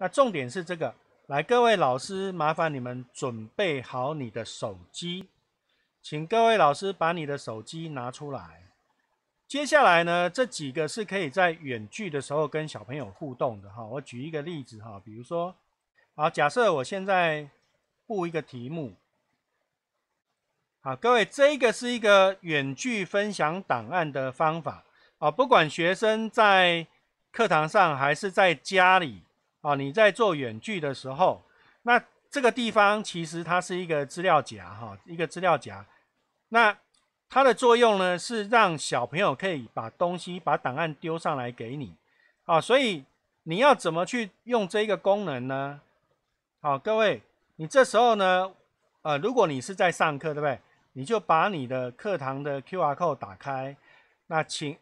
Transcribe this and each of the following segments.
那重点是这个，来，各位老师，麻烦你们准备好你的手机，请各位老师把你的手机拿出来。接下来呢，这几个是可以在远距的时候跟小朋友互动的哈。我举一个例子哈，比如说，好，假设我现在布一个题目，好，各位，这个是一个远距分享档案的方法啊，不管学生在课堂上还是在家里。啊，你在做远距的时候，那这个地方其实它是一个资料夹哈，一个资料夹。那它的作用呢，是让小朋友可以把东西、把档案丢上来给你。啊，所以你要怎么去用这一个功能呢？好，各位，你这时候呢，呃，如果你是在上课，对不对？你就把你的课堂的 Q R code 打开，那请。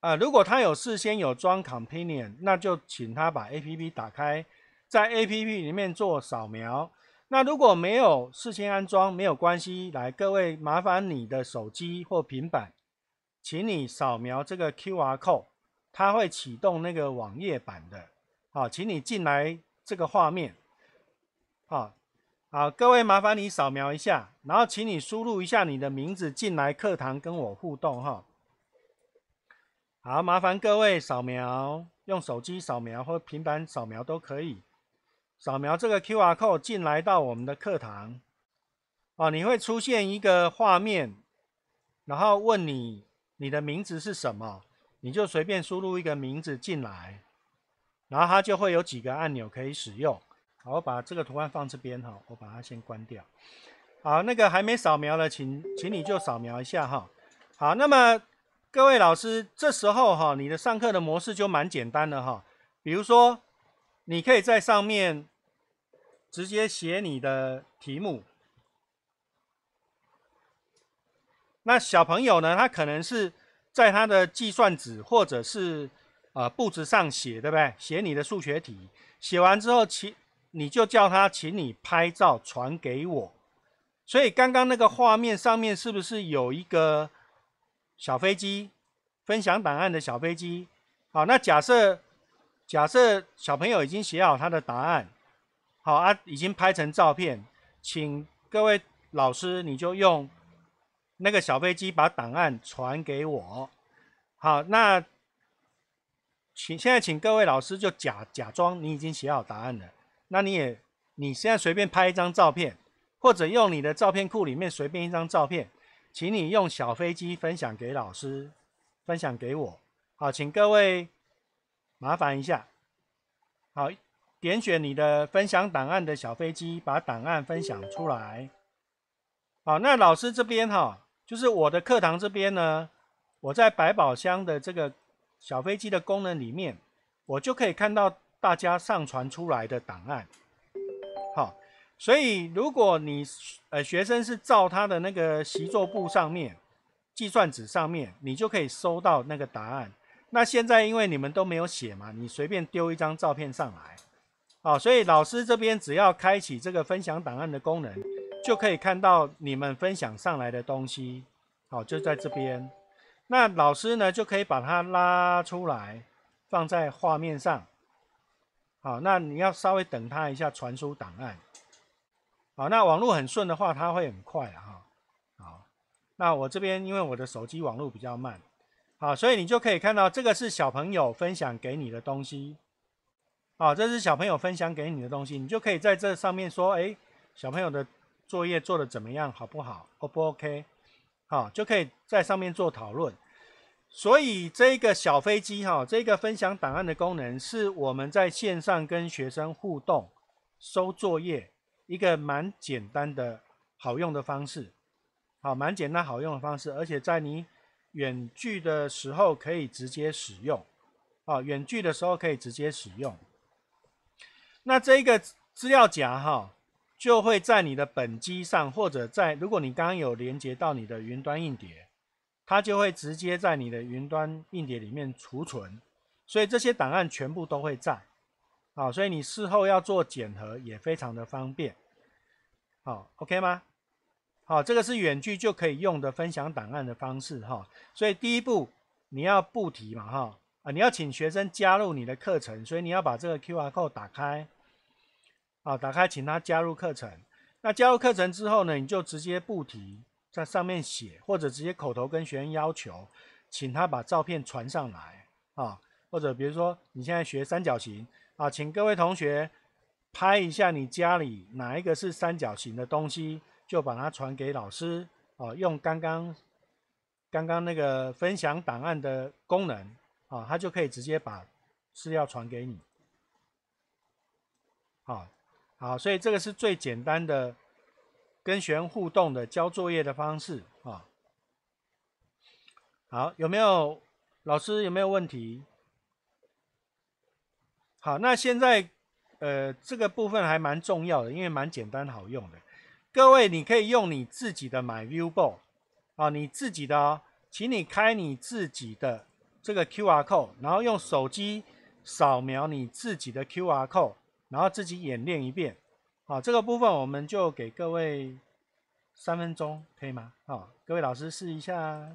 啊，如果他有事先有装 companion，那就请他把 A P P 打开，在 A P P 里面做扫描。那如果没有事先安装，没有关系，来各位麻烦你的手机或平板，请你扫描这个 Q R code，它会启动那个网页版的。好，请你进来这个画面。好，好，各位麻烦你扫描一下，然后请你输入一下你的名字进来课堂跟我互动哈。好，麻烦各位扫描，用手机扫描或平板扫描都可以。扫描这个 Q R code 进来到我们的课堂。哦，你会出现一个画面，然后问你你的名字是什么，你就随便输入一个名字进来，然后它就会有几个按钮可以使用。好，我把这个图案放这边哈，我把它先关掉。好，那个还没扫描的，请请你就扫描一下哈。好，那么。各位老师，这时候哈，你的上课的模式就蛮简单的哈。比如说，你可以在上面直接写你的题目。那小朋友呢，他可能是在他的计算纸或者是啊布置上写，对不对？写你的数学题，写完之后，请你就叫他，请你拍照传给我。所以刚刚那个画面上面是不是有一个？小飞机，分享档案的小飞机。好，那假设假设小朋友已经写好他的答案，好啊，已经拍成照片，请各位老师你就用那个小飞机把档案传给我。好，那请现在请各位老师就假假装你已经写好答案了，那你也你现在随便拍一张照片，或者用你的照片库里面随便一张照片。请你用小飞机分享给老师，分享给我。好，请各位麻烦一下，好，点选你的分享档案的小飞机，把档案分享出来。好，那老师这边哈，就是我的课堂这边呢，我在百宝箱的这个小飞机的功能里面，我就可以看到大家上传出来的档案。好。所以，如果你呃学生是照他的那个习作簿上面、计算纸上面，你就可以收到那个答案。那现在因为你们都没有写嘛，你随便丢一张照片上来，好，所以老师这边只要开启这个分享档案的功能，就可以看到你们分享上来的东西，好，就在这边。那老师呢就可以把它拉出来，放在画面上，好，那你要稍微等他一下传输档案。好，那网络很顺的话，它会很快啊。哈。好，那我这边因为我的手机网络比较慢，好，所以你就可以看到这个是小朋友分享给你的东西。好，这是小朋友分享给你的东西，你就可以在这上面说，哎，小朋友的作业做的怎么样，好不好？O 不 OK？好，就可以在上面做讨论。所以这个小飞机哈，这个分享档案的功能是我们在线上跟学生互动、收作业。一个蛮简单的好用的方式，好，蛮简单好用的方式，而且在你远距的时候可以直接使用，啊，远距的时候可以直接使用。那这一个资料夹哈，就会在你的本机上，或者在如果你刚刚有连接到你的云端硬碟，它就会直接在你的云端硬碟里面储存，所以这些档案全部都会在。好，所以你事后要做检核也非常的方便。好，OK 吗？好，这个是远距就可以用的分享档案的方式哈。所以第一步你要布题嘛哈啊，你要请学生加入你的课程，所以你要把这个 QR code 打开，好，打开请他加入课程。那加入课程之后呢，你就直接布题在上面写，或者直接口头跟学生要求，请他把照片传上来啊。或者比如说你现在学三角形。啊，请各位同学拍一下你家里哪一个是三角形的东西，就把它传给老师。啊，用刚刚刚刚那个分享档案的功能，啊，他就可以直接把资料传给你。好，好，所以这个是最简单的跟学员互动的交作业的方式。啊，好，有没有老师有没有问题？好，那现在，呃，这个部分还蛮重要的，因为蛮简单好用的。各位，你可以用你自己的 My v i e w b a r l 啊，你自己的哦，请你开你自己的这个 QR code，然后用手机扫描你自己的 QR code，然后自己演练一遍。好，这个部分我们就给各位三分钟，可以吗？好，各位老师试一下。